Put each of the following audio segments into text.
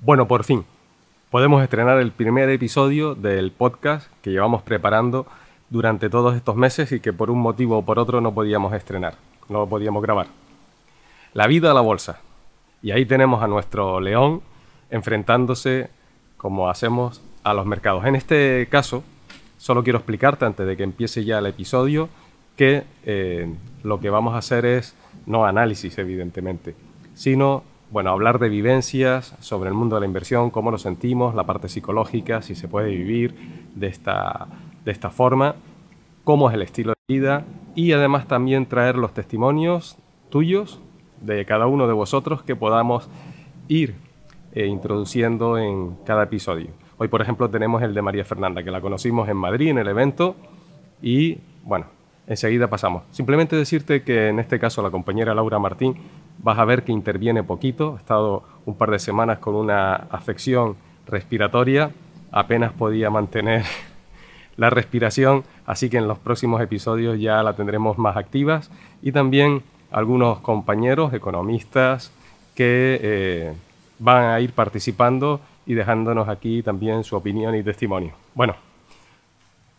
Bueno, por fin, podemos estrenar el primer episodio del podcast que llevamos preparando durante todos estos meses y que por un motivo o por otro no podíamos estrenar, no podíamos grabar. La vida a la bolsa. Y ahí tenemos a nuestro león enfrentándose, como hacemos, a los mercados. En este caso, solo quiero explicarte antes de que empiece ya el episodio que eh, lo que vamos a hacer es no análisis, evidentemente, sino bueno, hablar de vivencias sobre el mundo de la inversión, cómo lo sentimos, la parte psicológica, si se puede vivir de esta, de esta forma, cómo es el estilo de vida y además también traer los testimonios tuyos de cada uno de vosotros que podamos ir eh, introduciendo en cada episodio. Hoy, por ejemplo, tenemos el de María Fernanda, que la conocimos en Madrid en el evento y, bueno, enseguida pasamos. Simplemente decirte que en este caso la compañera Laura Martín vas a ver que interviene poquito, he estado un par de semanas con una afección respiratoria, apenas podía mantener la respiración, así que en los próximos episodios ya la tendremos más activas y también algunos compañeros economistas que eh, van a ir participando y dejándonos aquí también su opinión y testimonio. Bueno,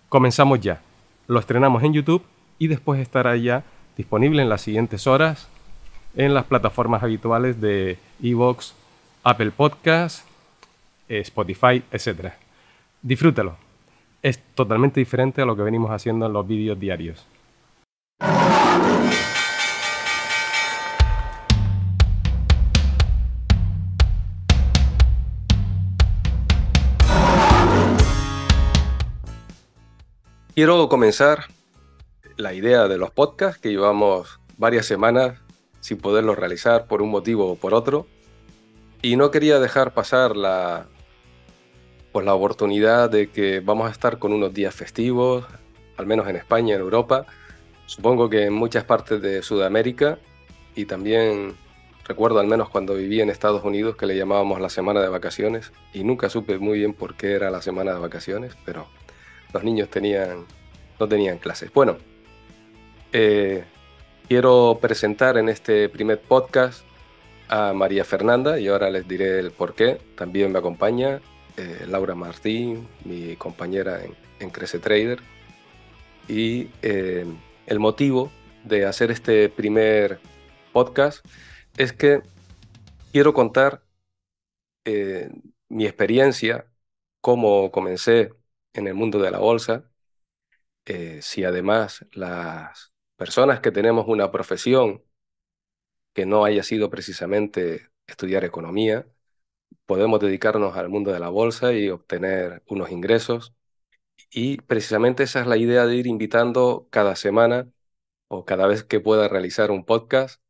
comenzamos ya. Lo estrenamos en YouTube y después estará ya disponible en las siguientes horas en las plataformas habituales de Evox, Apple Podcasts, eh, Spotify, etc. Disfrútalo. Es totalmente diferente a lo que venimos haciendo en los vídeos diarios. Quiero comenzar la idea de los podcasts que llevamos varias semanas sin poderlo realizar por un motivo o por otro. Y no quería dejar pasar la, pues, la oportunidad de que vamos a estar con unos días festivos, al menos en España, en Europa, supongo que en muchas partes de Sudamérica y también recuerdo al menos cuando viví en Estados Unidos que le llamábamos la semana de vacaciones y nunca supe muy bien por qué era la semana de vacaciones, pero los niños tenían, no tenían clases. Bueno, eh, Quiero presentar en este primer podcast a María Fernanda y ahora les diré el por qué. También me acompaña eh, Laura Martín, mi compañera en, Crece Trader. Y eh, el motivo de hacer este primer podcast es que quiero contar eh, mi experiencia, cómo comencé en el mundo de la bolsa, si además las personas que tenemos una profesión que no haya sido precisamente estudiar economía, podemos dedicarnos al mundo de la bolsa y obtener unos ingresos. Y precisamente esa es la idea de ir invitando cada semana o cada vez que pueda realizar un podcast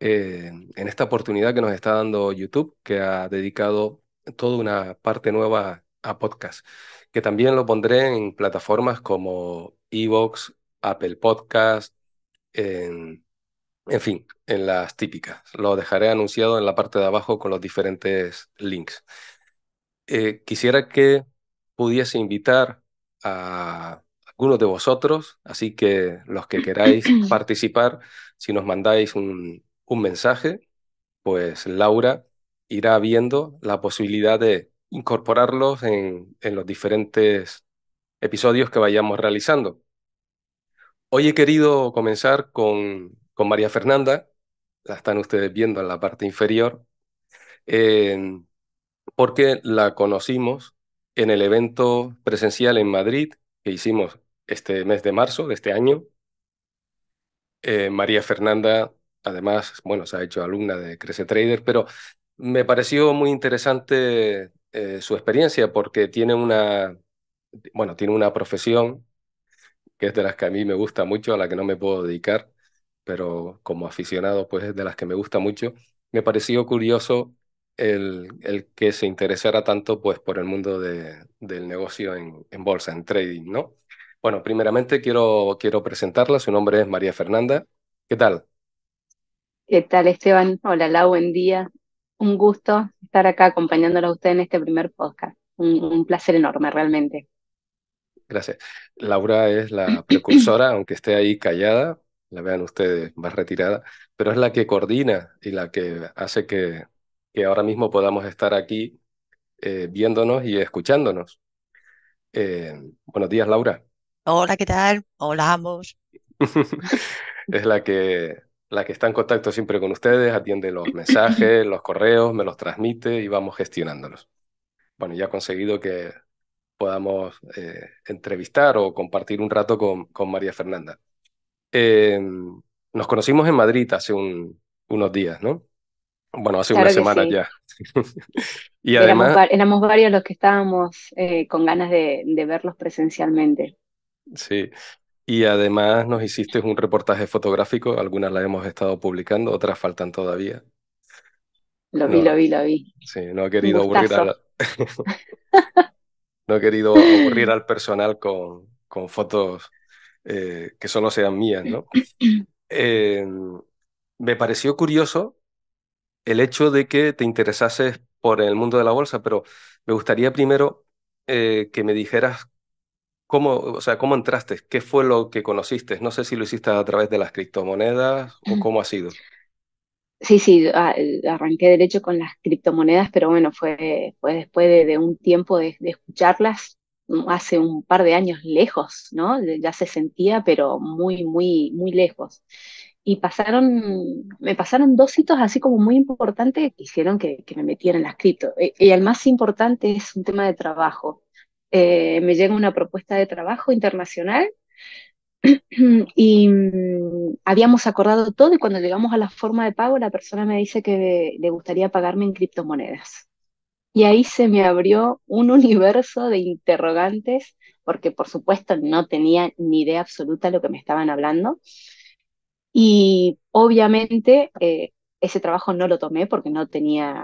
eh, en esta oportunidad que nos está dando YouTube, que ha dedicado toda una parte nueva a podcast, que también lo pondré en plataformas como Evox, Apple Podcast, en, fin, en las típicas. Lo dejaré anunciado en la parte de abajo con los diferentes links. Eh, quisiera que pudiese invitar a algunos de vosotros, así que los que queráis participar, si nos mandáis un, mensaje, pues Laura irá viendo la posibilidad de incorporarlos en los diferentes episodios que vayamos realizando. Hoy he querido comenzar con, María Fernanda, la están ustedes viendo en la parte inferior, eh, porque la conocimos en el evento presencial en Madrid que hicimos este mes de marzo de este año. Eh, María Fernanda, además, bueno, se ha hecho alumna de Crece Trader, pero me pareció muy interesante eh, su experiencia porque tiene una, bueno, tiene una profesión que es de las que a mí me gusta mucho, a la que no me puedo dedicar, pero como aficionado, pues es de las que me gusta mucho. Me pareció curioso el, el que se interesara tanto pues, por el mundo del negocio en, bolsa, en trading, ¿no? Bueno, primeramente quiero, quiero presentarla. Su nombre es María Fernanda. ¿Qué tal? ¿Qué tal, Esteban? Hola, Lau, buen día. Un gusto estar acá acompañándola a usted en este primer podcast. un placer enorme, realmente. Gracias. Laura es la precursora, aunque esté ahí callada, la vean ustedes más retirada, pero es la que coordina y la que hace que, que ahora mismo podamos estar aquí eh, viéndonos y escuchándonos. Eh, buenos días, Laura. Hola, ¿qué tal? Hola, ambos. es la que, la que está en contacto siempre con ustedes, atiende los mensajes, los correos, me los transmite y vamos gestionándolos. Bueno, ya ha conseguido que podamos eh, entrevistar o compartir un rato con, María Fernanda. Eh, nos conocimos en Madrid hace unos días, ¿no? Bueno, hace una semana ya. y además... Éramos, varios los que estábamos eh, con ganas de, verlos presencialmente. Sí, y además nos hiciste un reportaje fotográfico, algunas las hemos estado publicando, otras faltan todavía. Lo vi, lo vi, lo vi. Sí, no he querido aburrir a no he querido aburrir al personal con, con fotos eh, que solo sean mías, ¿no? Eh, me pareció curioso el hecho de que te interesases por el mundo de la bolsa, pero me gustaría primero eh, que me dijeras cómo, o sea, cómo entraste, qué fue lo que conociste. No sé si lo hiciste a través de las criptomonedas o cómo ha sido. Sí, sí, ah, eh, arranqué derecho con las criptomonedas, pero bueno, fue, fue después de, un tiempo de, escucharlas, mm, hace un par de años lejos, ¿no? Ya se sentía, pero muy, muy, muy lejos. Y pasaron, me pasaron dos hitos así como muy importantes que hicieron que, me metiera en las cripto. Eh, y, el más importante es un tema de trabajo. Eh, me llega una propuesta de trabajo internacional y mm, habíamos acordado todo y cuando llegamos a la forma de pago la persona me dice que le gustaría pagarme en criptomonedas. Y ahí se me abrió un universo de interrogantes porque por supuesto no tenía ni idea absoluta de lo que me estaban hablando. Y obviamente eh, ese trabajo no lo tomé porque no tenía,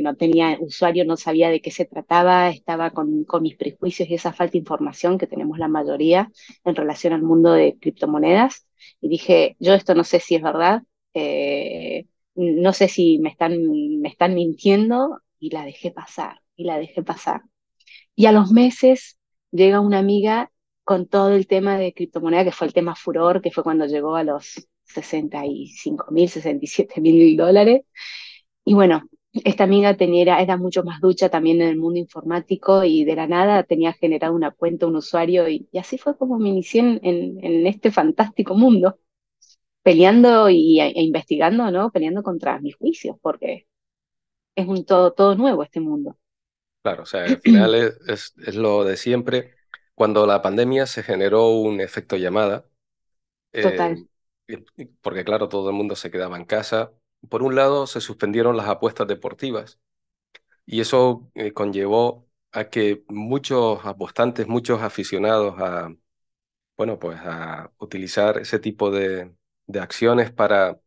no tenía usuario, no sabía de qué se trataba, estaba con, mis prejuicios y esa falta de información que tenemos la mayoría en relación al mundo de criptomonedas. Y dije, yo esto no sé si es verdad, eh, no sé si me están, me están mintiendo y la dejé pasar, y la dejé pasar. Y a los meses llega una amiga con todo el tema de criptomoneda, que fue el tema furor, que fue cuando llegó a los 65 mil, 67 mil dólares. Y bueno, esta amiga tenía, era mucho más ducha también en el mundo informático y de la nada tenía generado una cuenta, un usuario y, así fue como me inicié en, este fantástico mundo, peleando y, e investigando, ¿no? Peleando contra mis juicios, porque es un todo, todo nuevo este mundo. Claro, o sea, al final es, lo de siempre. Cuando la pandemia se generó un efecto llamada, eh, Total porque claro, todo el mundo se quedaba en casa. Por un lado, se suspendieron las apuestas deportivas y eso eh, conllevó a que muchos apostantes, muchos aficionados a, bueno, pues a utilizar ese tipo de, de acciones para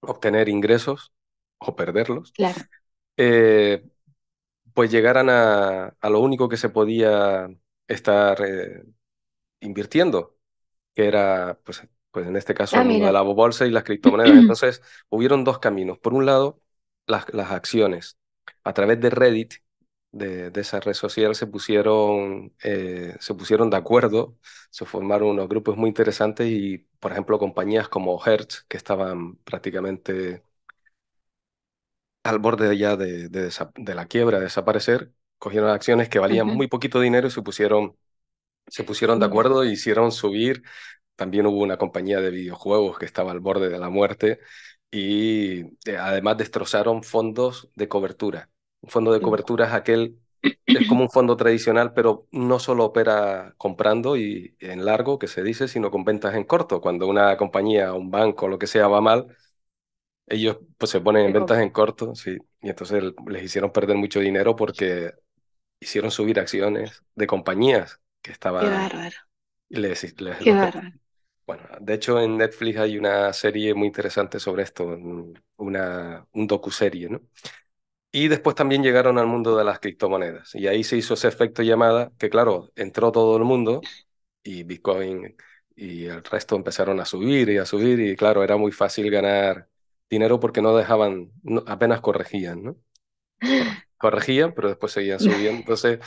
obtener ingresos o perderlos, eh, pues llegaran a, a, lo único que se podía estar eh, invirtiendo, que era pues pues en este caso ah, la bolsa y las criptomonedas. Entonces, hubieron dos caminos. Por un lado, las, las acciones. A través de Reddit, de, de esa red social, se pusieron, eh, se pusieron de acuerdo, se formaron unos grupos muy interesantes y, por ejemplo, compañías como Hertz, que estaban prácticamente al borde ya de, de, de la quiebra, de desaparecer, cogieron acciones que valían muy poquito dinero y se pusieron se pusieron de acuerdo e hicieron subir también hubo una compañía de videojuegos que estaba al borde de la muerte y eh, además destrozaron fondos de cobertura. Un fondo de cobertura es aquel, es como un fondo tradicional, pero no solo opera comprando y en largo, que se dice, sino con ventas en corto. Cuando una compañía, un banco, lo que sea, va mal, ellos pues se ponen en ventas en corto, sí, y entonces les hicieron perder mucho dinero porque hicieron subir acciones de compañías que estaban... Qué bárbaro. Qué bárbaro. Bueno, de hecho en Netflix hay una serie muy interesante sobre esto, una, un docuserie, ¿no? Y después también llegaron al mundo de las criptomonedas. Y ahí se hizo ese efecto llamada, que claro, entró todo el mundo y Bitcoin y el resto empezaron a subir y a subir. Y claro, era muy fácil ganar dinero porque no dejaban, apenas corregían, ¿no? Corregían, pero después seguían subiendo. Entonces,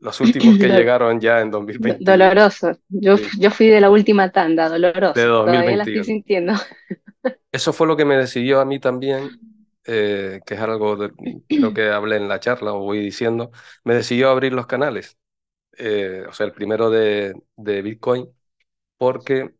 los últimos que llegaron ya en 2020. Doloroso. Yo, yo fui de la última tanda, doloroso. De Todavía estoy sintiendo. Eso fue lo que me decidió a mí también, eh, que es algo de lo que hablé en la charla o voy diciendo, me decidió abrir los canales. Eh, o sea, el primero de, Bitcoin, porque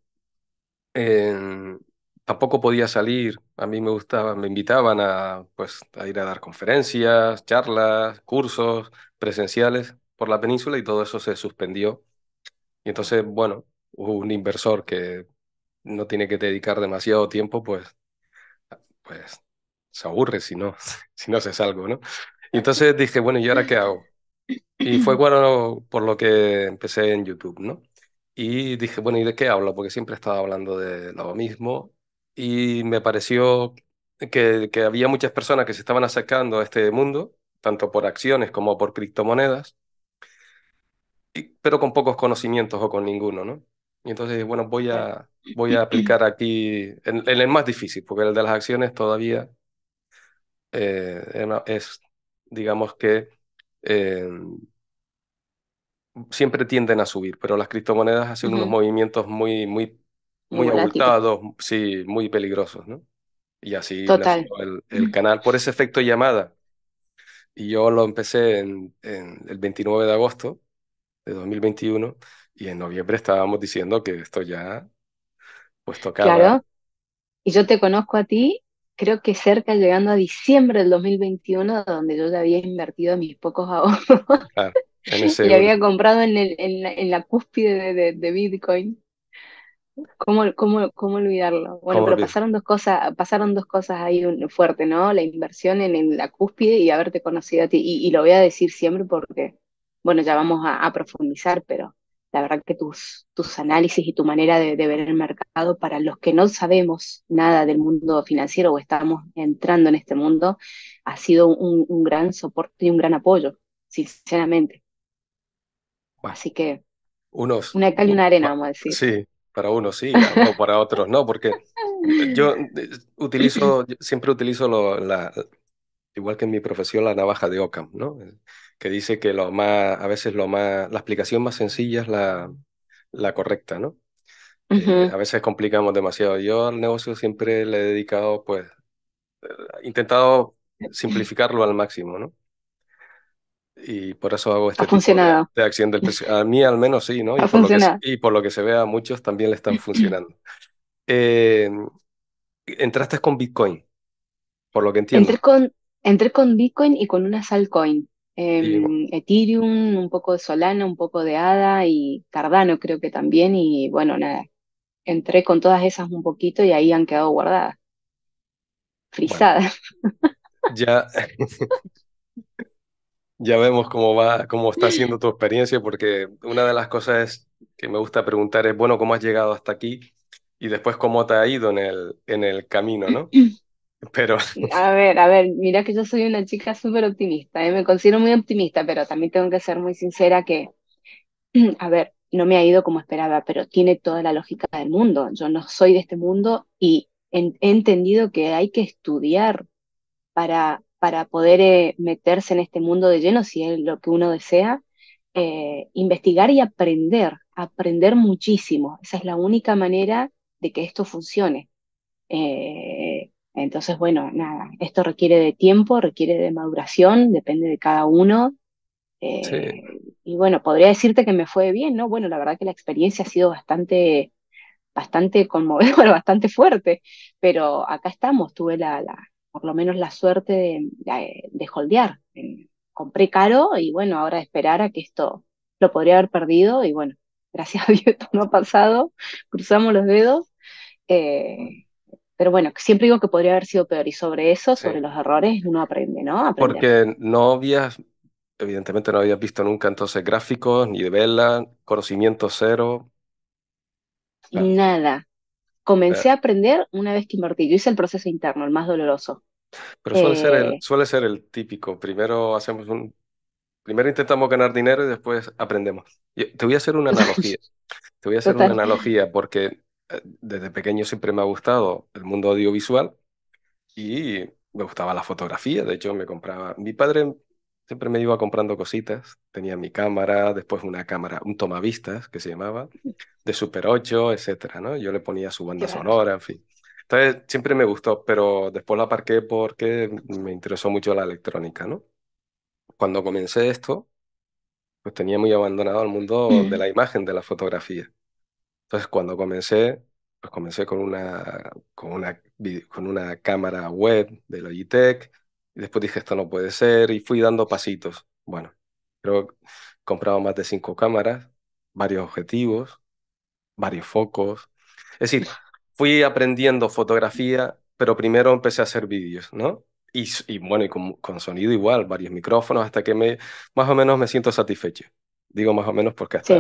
tampoco podía salir. A mí me gustaba, me invitaban a, pues, a ir a dar conferencias, charlas, cursos presenciales por la península y todo eso se suspendió. Y entonces, bueno, un inversor que no tiene que dedicar demasiado tiempo, pues, ah, pues se aburre si no, si no haces algo, ¿no? Y entonces dije, bueno, ¿y ahora qué hago? Y fue bueno, por lo que empecé en YouTube, ¿no? Y dije, bueno, ¿y de qué hablo? Porque siempre estaba hablando de lo mismo y me pareció que, había muchas personas que se estaban acercando a este mundo, tanto por acciones como por criptomonedas, pero con pocos conocimientos o con ninguno, ¿no? Y entonces, bueno, voy a, voy a aplicar aquí el más difícil, porque el de las acciones todavía eh, es, digamos que eh, siempre tienden a subir, pero las criptomonedas hacen unos movimientos muy, muy muy abultados, sí, muy peligrosos, ¿no? Y así el, canal por ese efecto llamada. Y yo lo empecé en, el 29 de agosto de 2021 y en noviembre estábamos diciendo que esto ya pues tocaba. Claro. Y yo te conozco a ti, creo que cerca llegando a diciembre del 2021, donde yo ya había invertido mis pocos ahorros. Claro, y había comprado en, el, en, la, cúspide de Bitcoin. ¿Cómo, cómo, cómo olvidarlo? Bueno, pero pasaron dos cosas, pasaron dos cosas ahí un, fuerte, ¿no? La inversión en, la cúspide y haberte conocido a ti. Y, lo voy a decir siempre porque, bueno, ya vamos a, profundizar, pero la verdad que tus, tus análisis y tu manera de, ver el mercado, para los que no sabemos nada del mundo financiero o estamos entrando en este mundo, ha sido un, gran soporte y un gran apoyo, sinceramente. Así que unos, una cal y una arena, vamos a decir. Sí, para uno sí, o para otros no, porque yo utilizo, siempre utilizo lo, la, igual que en mi profesión, la navaja de Occam, ¿no? Que dice que lo más, a veces lo más, la explicación más sencilla es la, correcta, ¿no? Eh, a veces complicamos demasiado. Yo al negocio siempre le he dedicado, pues, he eh, intentado simplificarlo al máximo, ¿no? y por eso hago este ha tipo de, A mí al menos sí, ¿no? Y, por lo que, y por lo que se ve a muchos también le están funcionando. Eh, entraste con Bitcoin, por lo que entiendo. Entré con, entré con Bitcoin y con una Salcoin. Em, Ethereum, un poco de Solana, un poco de ADA y Cardano creo que también. Y bueno, nada, entré con todas esas un poquito y ahí han quedado guardadas. Frisadas. ya, ya vemos cómo va, cómo está siendo tu experiencia, porque una de las cosas que me gusta preguntar es, bueno, ¿cómo has llegado hasta aquí? Y después, ¿cómo te ha ido en el, en el camino, no? Pero... A ver, a ver, mira que yo soy una chica súper optimista, ¿eh? me considero muy optimista, pero también tengo que ser muy sincera que, a ver, no me ha ido como esperaba, pero tiene toda la lógica del mundo. Yo no soy de este mundo y he entendido que hay que estudiar para para poder eh, meterse en este mundo de lleno, si es lo que uno desea, eh, investigar y aprender, aprender muchísimo. Esa es la única manera de que esto funcione. Eh, entonces, bueno, nada, esto requiere de tiempo, requiere de maduración, depende de cada uno. Y bueno, podría decirte que me fue bien, ¿no? Bueno, la verdad que la experiencia ha sido bastante bastante conmovedora, bastante fuerte, pero acá estamos, tuve la, la, por lo menos la suerte de, de, holdear. Eh, compré caro y bueno, ahora esperar a que esto lo podría haber perdido y bueno, gracias a Dios esto no ha pasado, cruzamos los dedos. Eh, pero bueno, siempre digo que podría haber sido peor y sobre eso, sobre los errores, uno aprende, ¿no? Porque no habías, evidentemente no habías visto nunca entonces gráficos, ni de vela, conocimiento cero. Nada, Comencé a aprender una vez que invertí. Yo hice el proceso interno, el más doloroso. Pero suele, ser, el, eh, suele ser el típico. Primero hacemos un... Primero intentamos ganar dinero y después aprendemos. te voy a hacer una analogía. te voy a hacer una analogía porque eh, desde pequeño siempre me ha gustado el mundo audiovisual y me gustaba la fotografía. De hecho, me compraba... Mi padre siempre me iba comprando cositas. Tenía mi cámara, después una cámara, un tomavistas que se llamaba, de Super 8, etcétera, ¿no? Yo le ponía su banda sonora, en fin. Entonces, siempre me gustó, pero después la aparqué porque me interesó mucho la electrónica, ¿no? Cuando comencé esto, pues tenía muy abandonado el mundo de la imagen, de la fotografía. Entonces, cuando comencé, pues comencé con una, con una, con una cámara web de Logitech, y después dije, esto no puede ser, y fui dando pasitos. Bueno, creo que compraba más de cinco cámaras, varios objetivos, varios focos. Es decir, fui aprendiendo fotografía, pero primero empecé a hacer vídeos, ¿no? Y, y bueno, y con, sonido igual, varios micrófonos, hasta que me, más o menos me siento satisfecho. Digo más o menos porque hasta,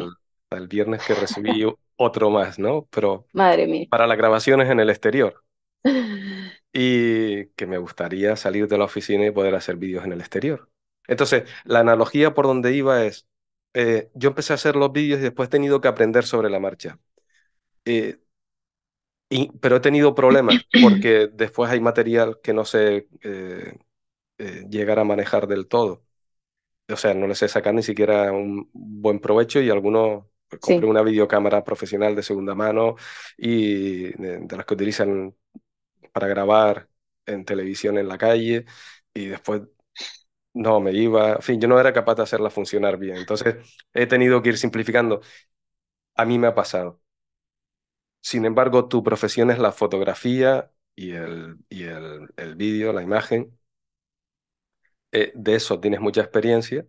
el, viernes que recibí otro más, ¿no? Pero Madre mía. para las grabaciones en el exterior. y que me gustaría salir de la oficina y poder hacer vídeos en el exterior. Entonces, la analogía por donde iba es, eh, yo empecé a hacer los vídeos y después he tenido que aprender sobre la marcha. Eh, y, pero he tenido problemas porque después hay material que no sé eh, llegar a manejar del todo. O sea, no les sé sacar ni siquiera un buen provecho y algunos pues, compré una videocámara profesional de segunda mano y de las que utilizan para grabar en televisión en la calle y después no me iba, en fin, yo no era capaz de hacerla funcionar bien. Entonces he tenido que ir simplificando. A mí me ha pasado. Sin embargo, tu profesión es la fotografía y el, y el, el vídeo, la imagen. Eh, de eso tienes mucha experiencia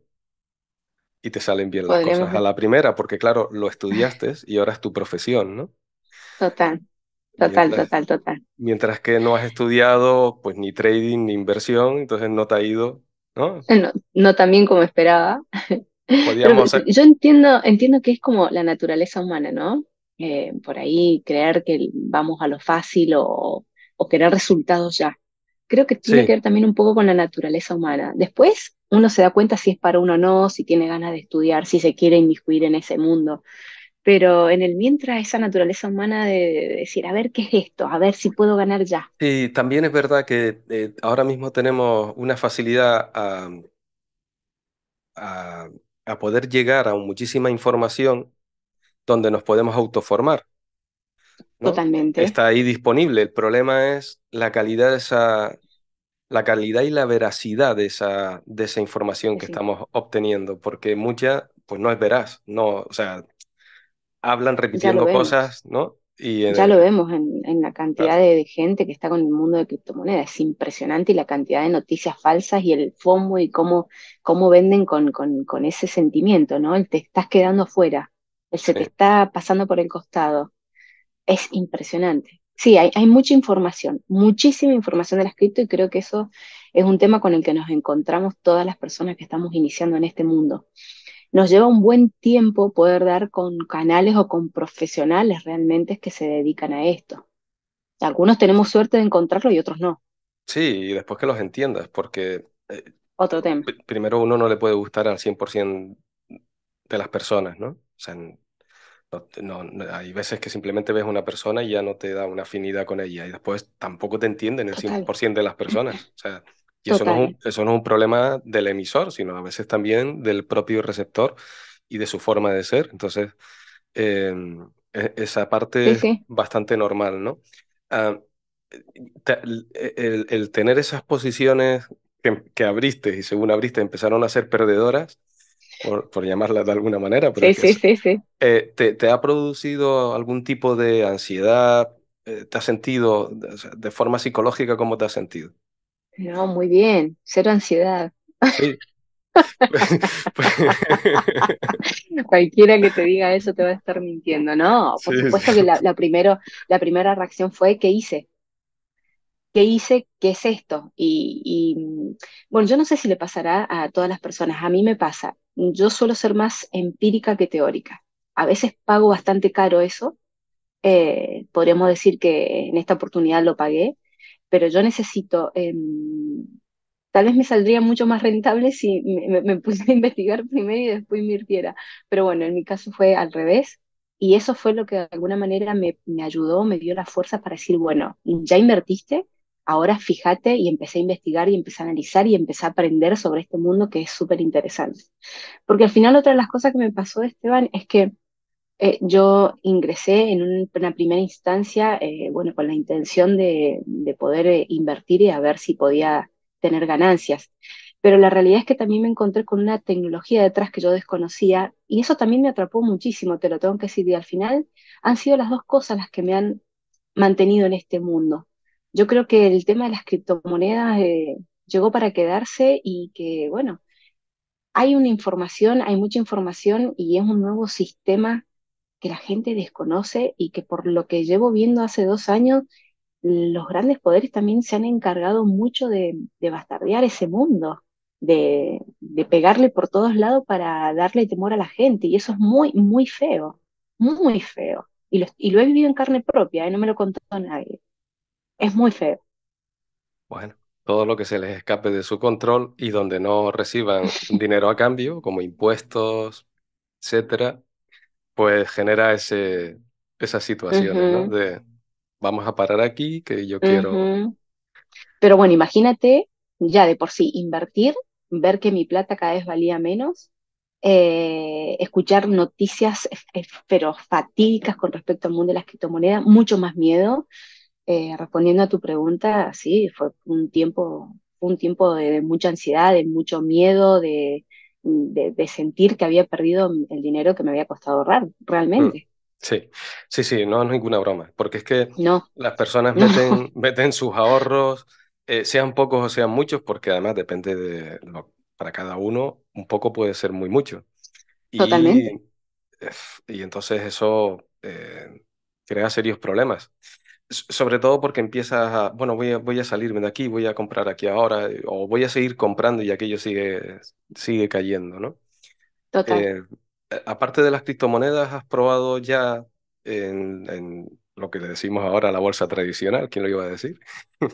y te salen bien las cosas a la primera, porque claro, lo estudiaste y ahora es tu profesión, ¿no? Total. Total, total, total. Mientras que no has estudiado pues ni trading ni inversión, entonces no te ha ido, ¿no? Eh, no, no tan bien como esperaba. Yo entiendo, entiendo que es como la naturaleza humana, ¿no? Eh, por ahí creer que vamos a lo fácil o, o querer resultados ya. Creo que tiene que ver también un poco con la naturaleza humana. Después uno se da cuenta si es para uno o no, si tiene ganas de estudiar, si se quiere inmiscuir en ese mundo pero en el mientras esa naturaleza humana de decir, a ver qué es esto, a ver si puedo ganar ya. Sí, también es verdad que eh, ahora mismo tenemos una facilidad a, a, poder llegar a muchísima información donde nos podemos autoformar. Totalmente. Está ahí disponible. El problema es la calidad esa la calidad y la veracidad de esa, de esa información que estamos obteniendo, porque mucha pues no es veraz, no, o sea, hablan repitiendo cosas, ¿no? ya lo vemos en, en la cantidad de gente que está con el mundo de criptomonedas. Es impresionante y la cantidad de noticias falsas y el FOMO y cómo, cómo venden con, con, ese sentimiento, ¿no? El te estás quedando fuera, el se te está pasando por el costado. Es impresionante. Sí, hay, hay mucha información, muchísima información de las cripto y creo que eso es un tema con el que nos encontramos todas las personas que estamos iniciando en este mundo nos lleva un buen tiempo poder dar con canales o con profesionales realmente que se dedican a esto. Algunos tenemos suerte de encontrarlo y otros no. Sí, y después que los entiendas, porque... Eh, Otro tema. Primero, uno no le puede gustar al 100% de las personas, ¿no? O sea, no, hay veces que simplemente ves una persona y ya no te da una afinidad con ella y después tampoco te entienden el 100% de las personas. O sea, y eso no, es un, problema del emisor, sino a veces también del propio receptor y de su forma de ser. Entonces, em, e, esa parte es bastante normal, ¿no? Ah, el, tener esas posiciones que, abriste y según abriste empezaron a ser perdedoras, por, por llamarlas de alguna manera, pero sí, sí, sí, eh, te, ha producido algún tipo de ansiedad? Eh, ¿Te has sentido de forma psicológica cómo te has sentido? No, muy bien, cero ansiedad. Cualquiera que te diga eso te va a estar mintiendo, ¿no? Por supuesto que la, primero, la primera reacción fue, ¿qué hice? ¿Qué hice? ¿Qué es esto? Y, mm, bueno, yo no sé si le pasará a todas las personas, a mí me pasa, yo suelo ser más empírica que teórica. A veces pago bastante caro eso, eh, podríamos decir que en esta oportunidad lo pagué, pero yo necesito, em, tal vez me saldría mucho más rentable si me, puse a investigar primero y después invirtiera. Pero bueno, en mi caso fue al revés y eso fue lo que de alguna manera me, me ayudó, me dio la fuerza para decir, bueno, ya invertiste, ahora fíjate y empecé a investigar y empecé a analizar y empecé a aprender sobre este mundo que es súper interesante. Porque al final otra de las cosas que me pasó, Esteban, es que eh, yo ingresé en una primera instancia, eh, bueno, con la intención de, poder eh, invertir y a ver si podía tener ganancias. Pero la realidad es que también me encontré con una tecnología detrás que yo desconocía y eso también me atrapó muchísimo, te lo tengo que decir. Y al final han sido las dos cosas las que me han mantenido en este mundo. Yo creo que el tema de las criptomonedas llegó para quedarse y que, bueno, hay una información, hay mucha información y es un nuevo sistema que la gente desconoce y que por lo que llevo viendo hace dos años, los grandes poderes también se han encargado mucho de, bastardear ese mundo, de, pegarle por todos lados para darle temor a la gente. Y eso es muy, muy feo, muy feo. Y lo, he vivido en carne propia, ¿eh? no me lo contó nadie. Es muy feo. Bueno, todo lo que se les escape de su control y donde no reciban dinero a cambio, como impuestos, etcétera, pues genera ese, esa situación De vamos a parar aquí, que yo quiero. Pero bueno, imagínate ya de por sí invertir, ver que mi plata cada vez valía menos, eh, escuchar noticias pero fatídicas con respecto al mundo de las criptomonedas, mucho más miedo. Eh, respondiendo a tu pregunta, sí, fue un tiempo, un tiempo de mucha ansiedad, de mucho miedo, de, de, sentir que había perdido el dinero que me había costado ahorrar, realmente. Mm, sí, sí, sí, no es ninguna broma, porque es que las personas meten, meten sus ahorros, eh, sean pocos o sean muchos, porque además depende de lo, para cada uno, un poco puede ser muy mucho. Totalmente. Y entonces eso eh, crea serios problemas. Sobre todo porque empiezas a, bueno, voy a, voy a salirme de aquí, voy a comprar aquí ahora, eh, o voy a seguir comprando y aquello sigue, sigue cayendo, ¿no? Total. Eh, aparte de las criptomonedas, ¿has probado ya en, lo que le decimos ahora la bolsa tradicional? ¿Quién lo iba a decir?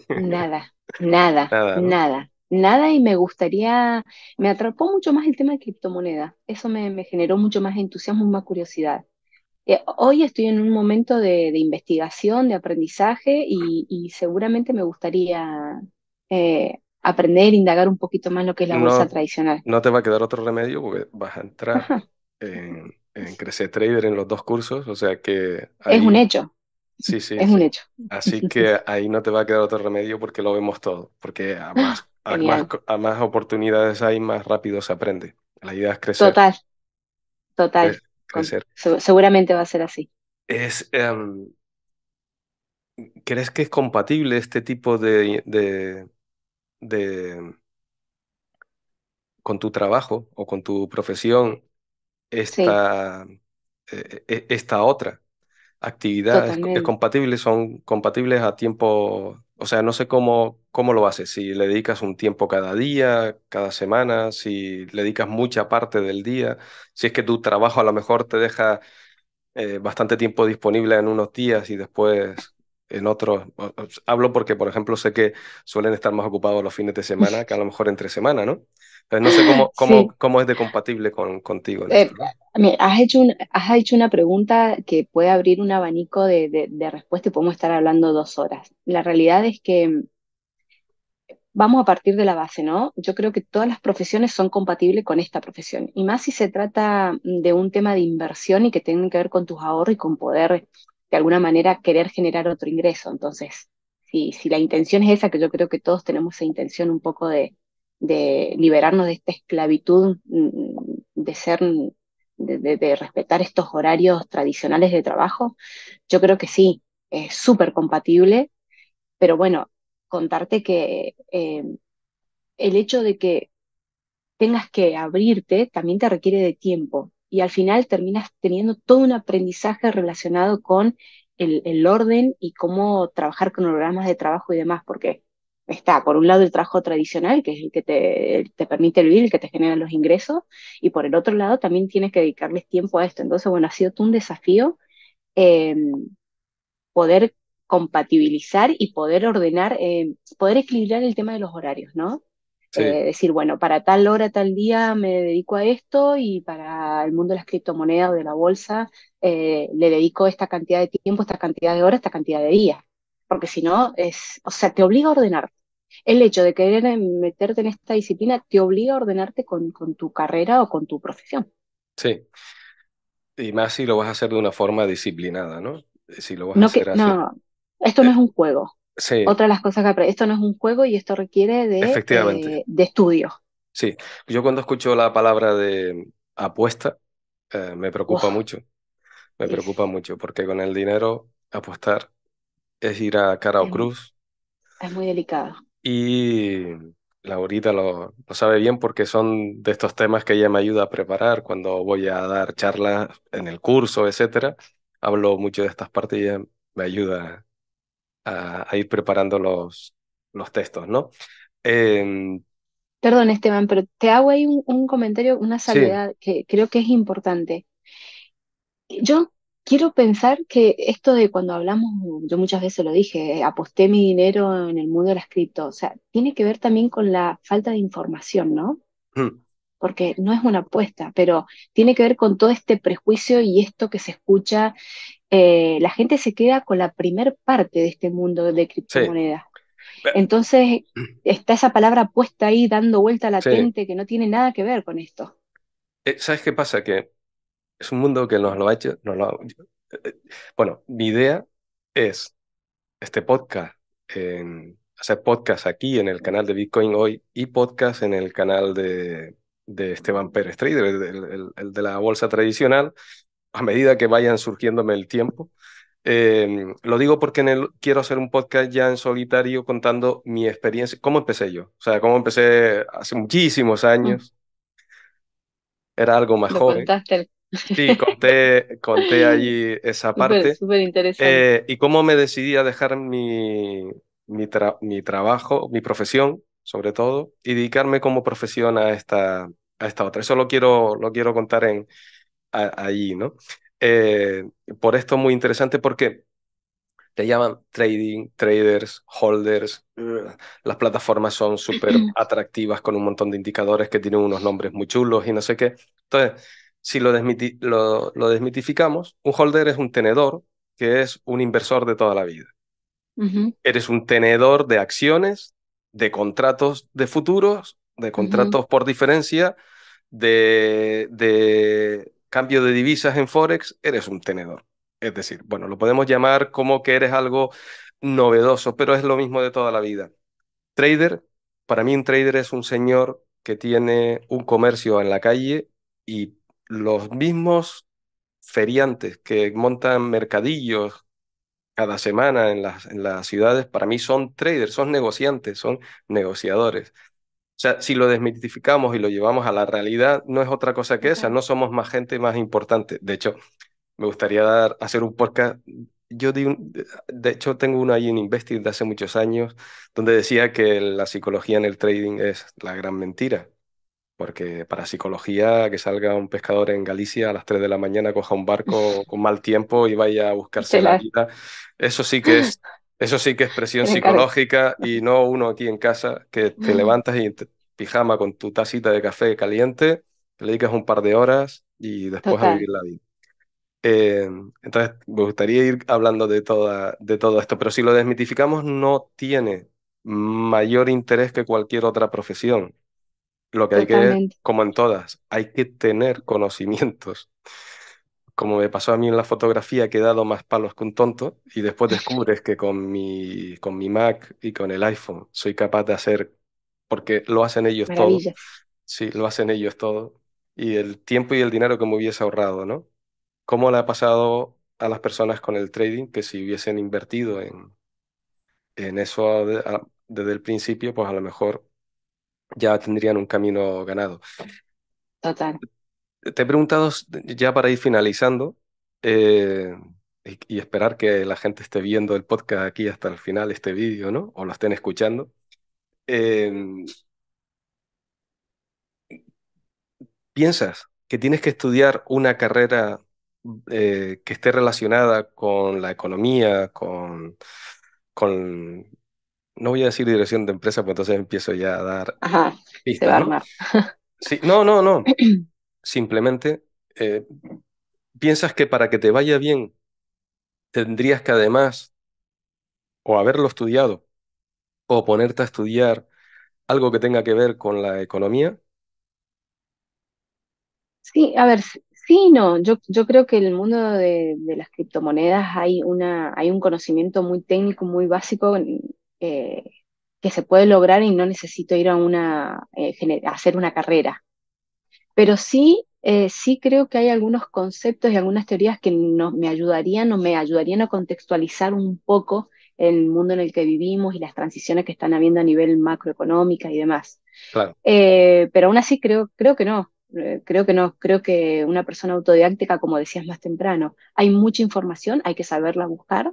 Nada, nada, nada, nada, nada. Y me gustaría, me atrapó mucho más el tema de criptomonedas. Eso me, me generó mucho más entusiasmo más curiosidad. Eh, hoy estoy en un momento de, investigación, de aprendizaje y, seguramente me gustaría eh, aprender, indagar un poquito más lo que es la bolsa tradicional. No te va a quedar otro remedio porque vas a entrar en, en Crecer Trader en los dos cursos, o sea que... es un hecho. Sí, sí. Es un hecho. Así que ahí no te va a quedar otro remedio porque lo vemos todo, porque a más, oportunidades hay, más rápido se aprende. La idea es crecer. Total, total. Eh, seguramente va a ser así. Es, em, ¿Crees que es compatible este tipo de, con tu trabajo o con tu profesión esta, e, e, esta otra? actividades es compatibles son compatibles a tiempo, o sea, no sé cómo, cómo lo haces, si le dedicas un tiempo cada día, cada semana, si le dedicas mucha parte del día, si es que tu trabajo a lo mejor te deja eh, bastante tiempo disponible en unos días y después en otros, pues, hablo porque, por ejemplo, sé que suelen estar más ocupados los fines de semana que a lo mejor entre semana, ¿no? Entonces, no sé cómo, cómo, cómo es de compatible con, contigo. Eh, has, hecho una pregunta que puede abrir un abanico de, de, respuesta y podemos estar hablando dos horas. La realidad es que mm, vamos a partir de la base, ¿no? Yo creo que todas las profesiones son compatibles con esta profesión, y más si se trata mm, de un tema de inversión y que tienen que ver con tus ahorros y con poder de alguna manera querer generar otro ingreso. Entonces, si, si la intención es esa, que yo creo que todos tenemos esa intención un poco de, de liberarnos de esta esclavitud, mm, de ser, de, respetar estos horarios tradicionales de trabajo, yo creo que sí, es súper compatible, pero bueno, contarte que eh, el hecho de que tengas que abrirte también te requiere de tiempo, y al final terminas teniendo todo un aprendizaje relacionado con el, orden y cómo trabajar con programas de trabajo y demás, porque está, por un lado, el trabajo tradicional, que es el que te, permite vivir, el que te genera los ingresos, y por el otro lado también tienes que dedicarles tiempo a esto. Entonces, bueno, ha sido un desafío em, poder compatibilizar y poder ordenar, em, poder equilibrar el tema de los horarios, ¿no? Eh, decir, bueno, para tal hora, tal día me dedico a esto y para el mundo de las criptomonedas o de la bolsa eh, le dedico esta cantidad de tiempo, esta cantidad de horas, esta cantidad de días. Porque si no, es, o sea, te obliga a ordenar. El hecho de querer eh, meterte en esta disciplina te obliga a ordenarte con, con tu carrera o con tu profesión. Sí. Y más si lo vas a hacer de una forma disciplinada, ¿no? Si lo vas a hacer así. No, esto no es un juego. Otra de las cosas que esto no es un juego y esto requiere de, eh, de, estudio. Sí, yo cuando escucho la palabra de apuesta, eh, me preocupa mucho. Me preocupa mucho, porque con el dinero apostar es ir a cara o cruz. es muy delicado. Y Laurita lo, lo sabe bien porque son de estos temas que ella me ayuda a preparar cuando voy a dar charlas en el curso, etcétera. Hablo mucho de estas partes y ella me ayuda a, ir preparando los, los textos, ¿no? Em, Perdón, Esteban, pero te hago ahí un, comentario, una salvedad que creo que es importante. Yo quiero pensar que esto de cuando hablamos, yo muchas veces lo dije, eh, aposté mi dinero en el mundo de la cripto, o sea, tiene que ver también con la falta de información, ¿no? Hmm. Porque no es una apuesta, pero tiene que ver con todo este prejuicio y esto que se escucha eh, la gente se queda con la primer parte de este mundo de criptomonedas. Entonces, está esa palabra puesta ahí dando vuelta a la gente, que no tiene nada que ver con esto. Eh, ¿Sabes qué pasa? Que es un mundo que nos lo ha hecho. lo eh, Bueno, mi idea es este podcast, hacer podcast aquí en el canal de Bitcoin hoy y podcast en el canal de, Esteban Pérez Trader, el de la bolsa tradicional, a medida que vayan surgiéndome el tiempo. Em, lo digo porque en quiero hacer un podcast ya en solitario contando mi experiencia, cómo empecé yo, o sea, cómo empecé hace muchísimos mm. años. Era algo más joven. Sí, conté, conté allí esa parte. Eh, y cómo me decidí a dejar mi, mi, trabajo, mi profesión, sobre todo, y dedicarme como profesión a esta, a esta otra. Eso lo quiero, lo quiero contar en, ahí ¿no? Eh, por esto es muy interesante porque te llaman trading, traders, holders. Las plataformas son súper atractivas con un montón de indicadores que tienen unos nombres muy chulos y no sé qué. Entonces, si lo, lo, desmitificamos, un holder es un tenedor que es un inversor de toda la vida. Eres un tenedor de acciones, de contratos de futuros, de contratos por diferencia, de cambio de divisas en Forex, eres un tenedor. Es decir, bueno, lo podemos llamar como que eres algo novedoso, pero es lo mismo de toda la vida. Trader, para mí un trader es un señor que tiene un comercio en la calle y los mismos feriantes que montan mercadillos cada semana en las, en las ciudades, para mí son traders, son negociantes, son negociadores. O sea, si lo desmitificamos y lo llevamos a la realidad, no es otra cosa que esa, no somos más gente más importante. De hecho, me gustaría dar, hacer un podcast. Yo de hecho tengo uno ahí en Investing de hace muchos años, donde decía que la psicología en el trading es la gran mentira. Porque para psicología, que salga un pescador en Galicia a las 3 de la mañana, coja un barco con mal tiempo y vaya a buscarse la vida, eso sí que es Eso sí que es presión psicológica y no uno aquí en casa que te mm. levantas y pijama con tu tacita de café caliente, te dedicas un par de horas y después a vivir la vida. Eh, entonces, me gustaría ir hablando de, toda, de todo esto, pero si lo desmitificamos, no tiene mayor interés que cualquier otra profesión. Lo que hay que, como en todas, hay que tener conocimientos como me pasó a mí en la fotografía, que he dado más palos que un tonto y después descubres que con mi, con mi Mac y con el iPhone soy capaz de hacer, porque lo hacen ellos todo. Sí, lo hacen ellos todo. Y el tiempo y el dinero que me hubiese ahorrado, ¿no? ¿Cómo le ha pasado a las personas con el trading que si hubiesen invertido en, en eso desde el principio, pues a lo mejor ya tendrían un camino ganado? Total te he preguntado ya para ir finalizando eh, y, esperar que la gente esté viendo el podcast aquí hasta el final, este vídeo, ¿no? O lo estén escuchando. Em, ¿Piensas que tienes que estudiar una carrera eh, que esté relacionada con la economía, con, con... No voy a decir dirección de empresa, porque entonces empiezo ya a dar... Ajá, pistas, ¿no? sí, no, no, no. simplemente eh, piensas que para que te vaya bien tendrías que además o haberlo estudiado o ponerte a estudiar algo que tenga que ver con la economía? Sí, a ver, sí, no, yo, yo creo que en el mundo de, las criptomonedas hay, una, hay un conocimiento muy técnico, muy básico eh, que se puede lograr y no necesito ir a una, eh, hacer una carrera. Pero sí, eh, sí creo que hay algunos conceptos y algunas teorías que nos, me ayudarían o me ayudarían a contextualizar un poco el mundo en el que vivimos y las transiciones que están habiendo a nivel macroeconómica y demás. Eh, pero aún así creo, creo que no, eh, creo que no, creo que una persona autodidáctica, como decías más temprano, hay mucha información, hay que saberla buscar,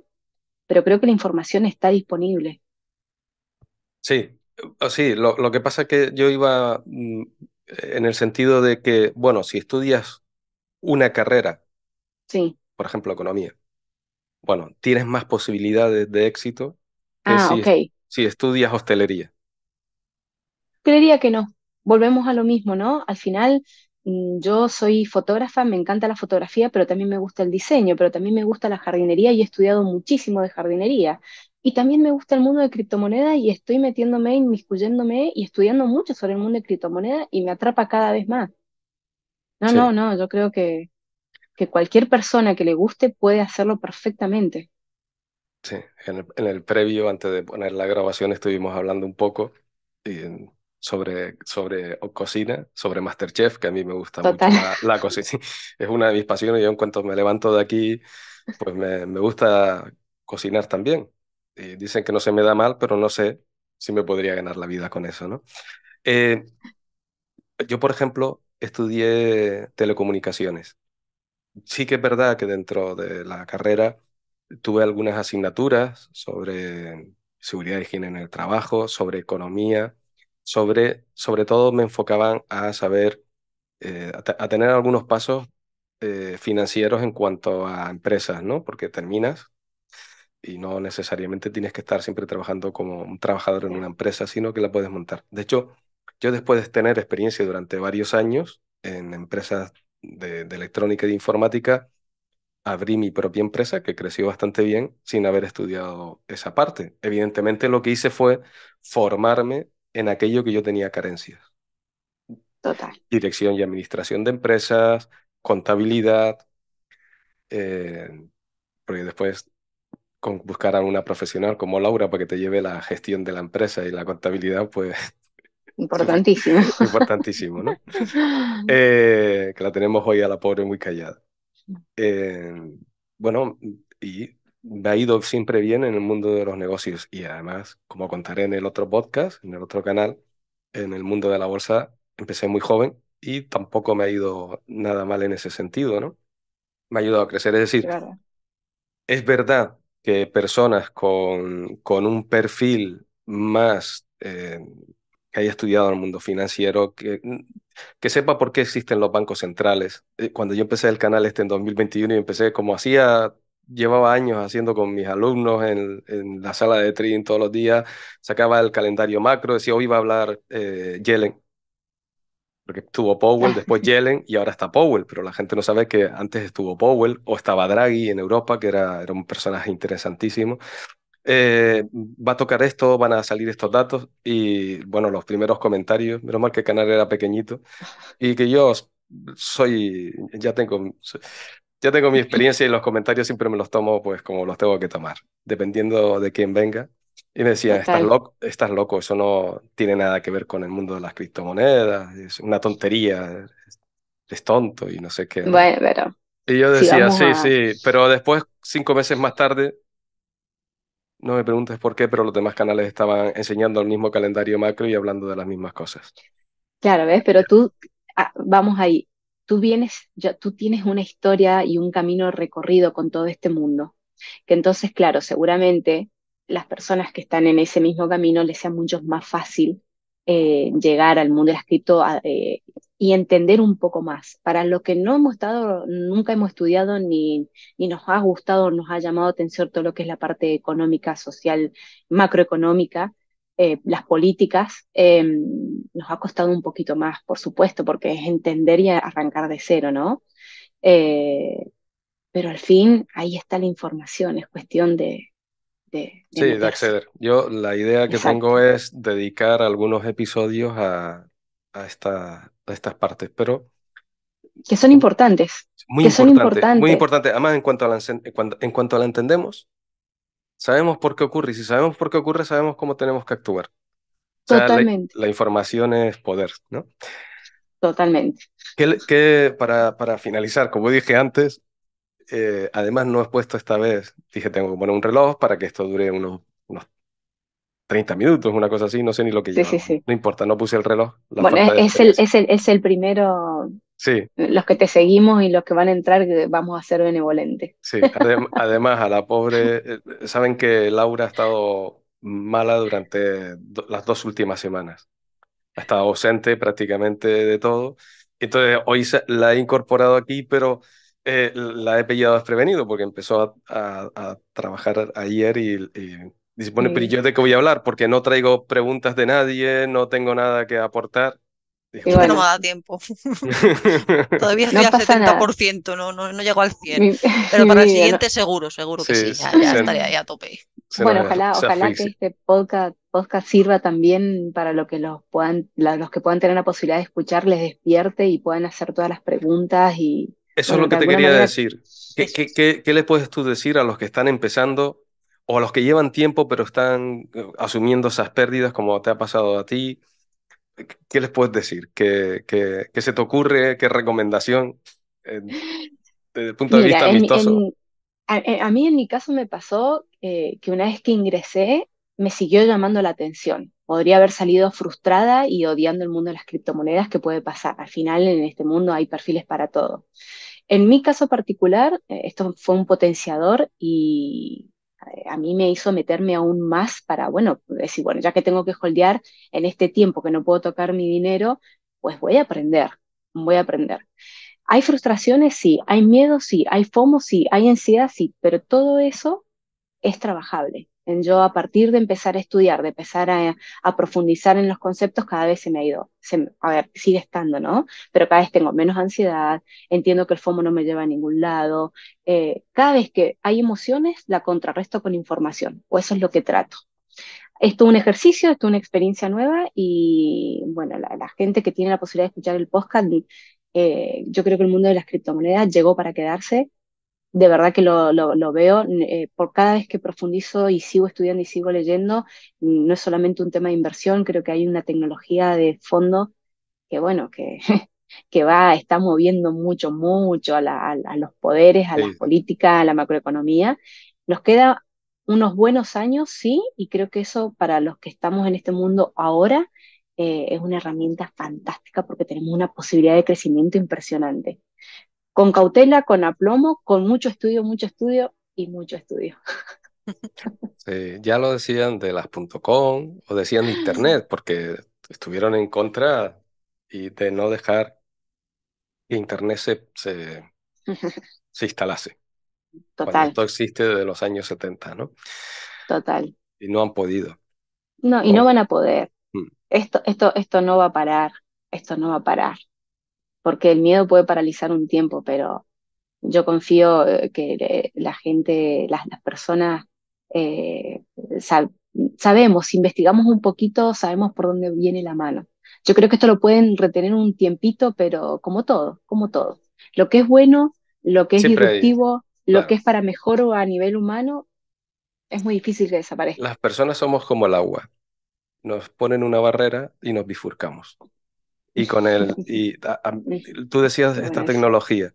pero creo que la información está disponible. Sí, sí, lo, lo que pasa es que yo iba mm, en el sentido de que, bueno, si estudias una carrera, sí. por ejemplo, economía, bueno, tienes más posibilidades de éxito que ah, si, si estudias hostelería. Creería que no. Volvemos a lo mismo, ¿no? Al final, mm, yo soy fotógrafa, me encanta la fotografía, pero también me gusta el diseño, pero también me gusta la jardinería y he estudiado muchísimo de jardinería. Y también me gusta el mundo de criptomonedas y estoy metiéndome, inmiscuyéndome y estudiando mucho sobre el mundo de criptomonedas y me atrapa cada vez más. No, no, no, yo creo que, que cualquier persona que le guste puede hacerlo perfectamente. Sí, en el, previo, antes de poner la grabación, estuvimos hablando un poco eh, sobre, sobre cocina, sobre Masterchef, que a mí me gusta mucho la, cocina. Es una de mis pasiones. Yo, en cuanto me levanto de aquí, pues me, me gusta cocinar también. Eh, dicen que no se me da mal, pero no sé si me podría ganar la vida con eso, ¿no? Eh, yo, por ejemplo, estudié telecomunicaciones. Sí que es verdad que dentro de la carrera tuve algunas asignaturas sobre seguridad y higiene en el trabajo, sobre economía, sobre, sobre todo me enfocaban a saber, eh, a, tener algunos pasos financieros en cuanto a empresas, ¿no? Porque terminas y no necesariamente tienes que estar siempre trabajando como un trabajador en una empresa, sino que la puedes montar. De hecho, yo después de tener experiencia durante varios años en empresas de, electrónica y de informática, abrí mi propia empresa que creció bastante bien sin haber estudiado esa parte. Evidentemente lo que hice fue formarme en aquello que yo tenía carencias. Total. Dirección y administración de empresas, contabilidad, eh, porque después con buscar a una profesional como Laura para que te lleve la gestión de la empresa y la contabilidad, pues... Importantísimo. importantísimo, ¿no? Eh, que la tenemos hoy a la pobre muy callada. Eh, bueno, y me ha ido siempre bien en el mundo de los negocios y además, como contaré en el otro podcast, en el otro canal, en el mundo de la bolsa empecé muy joven y tampoco me ha ido nada mal en ese sentido, ¿no? Me ha ayudado a crecer, es decir, es verdad que personas con, con un perfil más eh, que haya estudiado el mundo financiero, que, mm, que sepa por qué existen los bancos centrales. Eh, cuando yo empecé el canal este en 2021 y empecé como hacía llevaba años haciendo con mis alumnos en, la sala de trading todos los días, sacaba el calendario macro, decía, hoy va a hablar eh, Yellen, porque estuvo Powell, ah. después Yellen y ahora está Powell, pero la gente no sabe que antes estuvo Powell o estaba Draghi en Europa, que era, era un personaje interesantísimo. Eh, va a tocar esto, van a salir estos datos y bueno, los primeros comentarios, menos mal que el canal era pequeñito y que yo soy, ya tengo, ya tengo mi experiencia y los comentarios siempre me los tomo pues como los tengo que tomar, dependiendo de quién venga y decía, estás loco, estás loco, eso no tiene nada que ver con el mundo de las criptomonedas, es una tontería, es tonto y no sé qué. Bueno, pero... Y yo decía, sí, sí, pero después, cinco meses más tarde, no me preguntes por qué, pero los demás canales estaban enseñando el mismo calendario macro y hablando de las mismas cosas. Claro, ¿ves? Pero tú, ah, vamos ahí, tú vienes, ya, tú tienes una historia y un camino recorrido con todo este mundo, que entonces, claro, seguramente las personas que están en ese mismo camino les sea mucho más fácil eh, llegar al mundo escrito eh, y entender un poco más. Para lo que no hemos estado, nunca hemos estudiado ni, ni nos ha gustado, nos ha llamado atención todo lo que es la parte económica, social, macroeconómica, eh, las políticas, nos ha costado un poquito más, por supuesto, porque es entender y arrancar de cero, ¿no? pero al fin ahí está la información, es cuestión de, sí, de acceder. Yo la idea que tengo es dedicar algunos episodios a, estas partes, pero... Que son importantes. Muy importantes. Muy importante. Además, en cuanto, a la, entendemos, sabemos por qué ocurre. Y si sabemos por qué ocurre, sabemos cómo tenemos que actuar. Totalmente. La, información es poder, ¿no? Totalmente. para, finalizar, como dije antes, eh, además no he puesto esta vez, dije tengo que poner un reloj para que esto dure unos, unos 30 minutos, una cosa así, no sé ni lo que No importa, no puse el reloj. es, el, es, el, es el primero. Sí. Los que te seguimos y los que van a entrar, vamos a ser benevolentes. Sí, además a la pobre, eh, saben que Laura ha estado mala durante las dos últimas semanas. Ha estado ausente prácticamente de todo. Entonces, hoy la he incorporado aquí, pero eh, la he pillado desprevenido porque empezó a, trabajar ayer y, y dice, bueno, pero yo de qué voy a hablar porque no traigo preguntas de nadie, no tengo nada que aportar. Dijo, que No me da tiempo. Todavía estoy al 70%, no, no, llego al 100%. pero para el siguiente seguro, seguro que sí, ya, ya estaría ahí a tope. Bueno, ojalá, ojalá que este podcast, sirva también para lo que los, puedan, los que puedan tener la posibilidad de escuchar, les despierte y puedan hacer todas las preguntas y, eso es lo que te quería decir. ¿Qué, le puedes tú decir a los que están empezando o a los que llevan tiempo pero están eh, asumiendo esas pérdidas como te ha pasado a ti? ¿Qué les puedes decir? ¿Qué, se te ocurre? ¿Qué recomendación? Eh, desde el punto de vista amistoso. Eh, a, mí en mi caso me pasó que una vez que ingresé me siguió llamando la atención. Podría haber salido frustrada y odiando el mundo de las criptomonedas que puede pasar. Al final en este mundo hay perfiles para todo. En mi caso particular, eh, esto fue un potenciador y eh, a mí me hizo meterme aún más para, bueno, decir, bueno, ya que tengo que holdear en este tiempo que no puedo tocar mi dinero, pues voy a aprender, voy a aprender. Hay frustraciones, sí, hay miedo, sí, hay FOMO, sí, hay ansiedad, sí, pero todo eso es trabajable yo a partir de empezar a estudiar, de empezar a, profundizar en los conceptos, cada vez se me ha ido, a ver, sigue estando, ¿no? Pero cada vez tengo menos ansiedad, entiendo que el FOMO no me lleva a ningún lado. Eh, cada vez que hay emociones, la contrarresto con información, o eso es lo que trato. Esto es un ejercicio, esto es una experiencia nueva y bueno, la, gente que tiene la posibilidad de escuchar el podcast, eh, yo creo que el mundo de las criptomonedas llegó para quedarse de verdad que lo, veo, eh, por cada vez que profundizo y sigo estudiando y sigo leyendo, mm, no es solamente un tema de inversión, creo que hay una tecnología de fondo que, bueno, que, que va, está moviendo mucho, mucho a, los poderes, a las políticas, a la macroeconomía. Nos queda unos buenos años, sí, y creo que eso para los que estamos en este mundo ahora eh, es una herramienta fantástica porque tenemos una posibilidad de crecimiento impresionante con cautela, con aplomo, con mucho estudio, mucho estudio y mucho estudio. ya lo decían de las .com o decían de Internet, porque estuvieron en contra y de no dejar que Internet se, se, instalase. Total. esto existe desde los años 70, ¿no? Total. Y no han podido. No, y no van a poder. Mm. Esto, esto, esto no va a parar, esto no va a parar porque el miedo puede paralizar un tiempo, pero yo confío eh, que la gente, las, personas, eh, sabemos, investigamos un poquito, sabemos por dónde viene la mano. Yo creo que esto lo pueden retener un tiempito, pero como todo, como todo. Lo que es bueno, lo que es disruptivo, lo que es para mejor o a nivel humano, es muy difícil que desaparezca. Las personas somos como el agua. Nos ponen una barrera y nos bifurcamos. Y con el, y tú decías esta tecnología.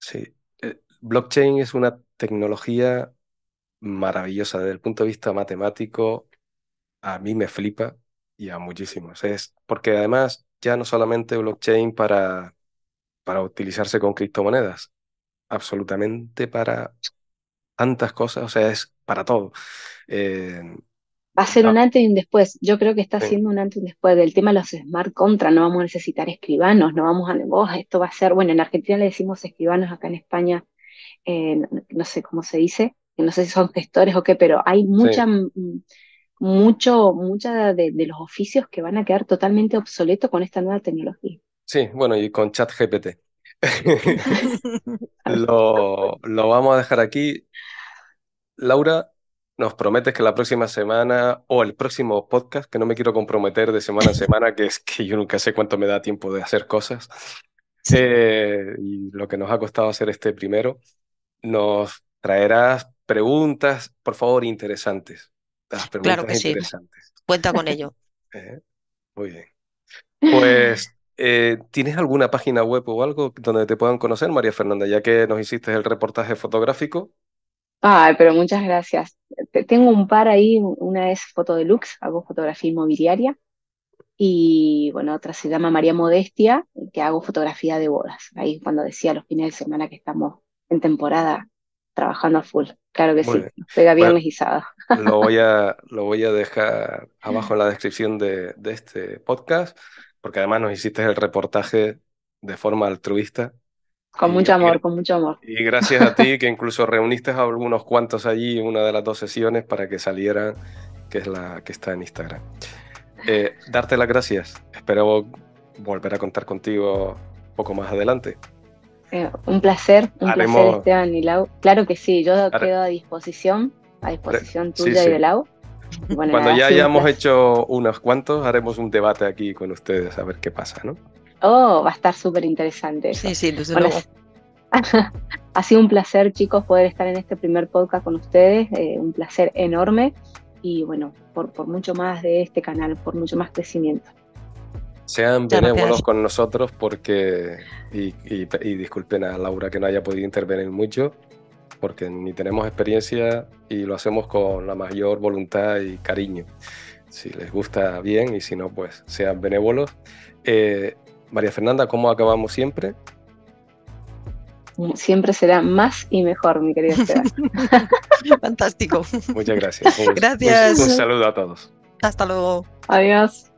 Sí. Eh, blockchain es una tecnología maravillosa desde el punto de vista matemático. A mí me flipa y a muchísimos. Es porque además ya no solamente blockchain para, para utilizarse con criptomonedas, absolutamente para tantas cosas, o sea, es para todo. Eh, Va a ser un ah. antes y un después. Yo creo que está haciendo un antes y un después del tema de los smart contra, No vamos a necesitar escribanos, no vamos a. esto va a ser. Bueno, en Argentina le decimos escribanos, acá en España, eh, no, sé cómo se dice, no sé si son gestores o qué, pero hay mucha. Mm, mucho, mucha de, los oficios que van a quedar totalmente obsoletos con esta nueva tecnología. Sí, bueno, y con ChatGPT. lo, lo vamos a dejar aquí. Laura, nos prometes que la próxima semana o el próximo podcast, que no me quiero comprometer de semana en semana, que es que yo nunca sé cuánto me da tiempo de hacer cosas, eh, lo que nos ha costado hacer este primero, nos traerás preguntas, por favor, interesantes. Las preguntas claro que sí. Cuenta con ello. Eh, muy bien. Pues eh, ¿Tienes alguna página web o algo donde te puedan conocer, María Fernanda? Ya que nos hiciste el reportaje fotográfico, Ay, pero muchas gracias. Tengo un par ahí, una es foto deluxe, hago fotografía inmobiliaria, y bueno, otra se llama María Modestia, que hago fotografía de bodas. Ahí cuando decía los fines de semana que estamos en temporada trabajando a full. Claro que sí, pega viernes Lo voy a, lo voy a dejar abajo en la descripción de este podcast, porque además nos hiciste el reportaje de forma altruista con mucho amor, con mucho amor. Y gracias a ti que incluso reuniste a algunos cuantos allí en una de las dos sesiones para que saliera, que es la que está en Instagram. Eh, darte las gracias. Espero volver a contar contigo un poco más adelante. Eh, un placer, un placer Esteban y Lau. Claro que sí, yo quedo a disposición, a disposición tuya y de Lau. Bueno, Cuando ya hayamos hecho unos cuantos, haremos un debate aquí con ustedes a ver qué pasa, ¿no? Oh, va a estar súper interesante. Sí, sí, entonces. ha sido un placer, chicos, poder estar en este primer podcast con ustedes. Eh, un placer enorme. Y bueno, por, mucho más de este canal, por mucho más crecimiento sean benévolos con nosotros porque y, disculpen a Laura que no haya podido intervenir mucho porque ni tenemos experiencia y lo hacemos con la mayor voluntad y cariño. Si les gusta bien y si no, pues sean benévolos. Eh, María Fernanda, ¿cómo acabamos siempre? Siempre será más y mejor, mi querida Fantástico. Muchas gracias. gracias. un saludo a todos. Hasta luego. Adiós.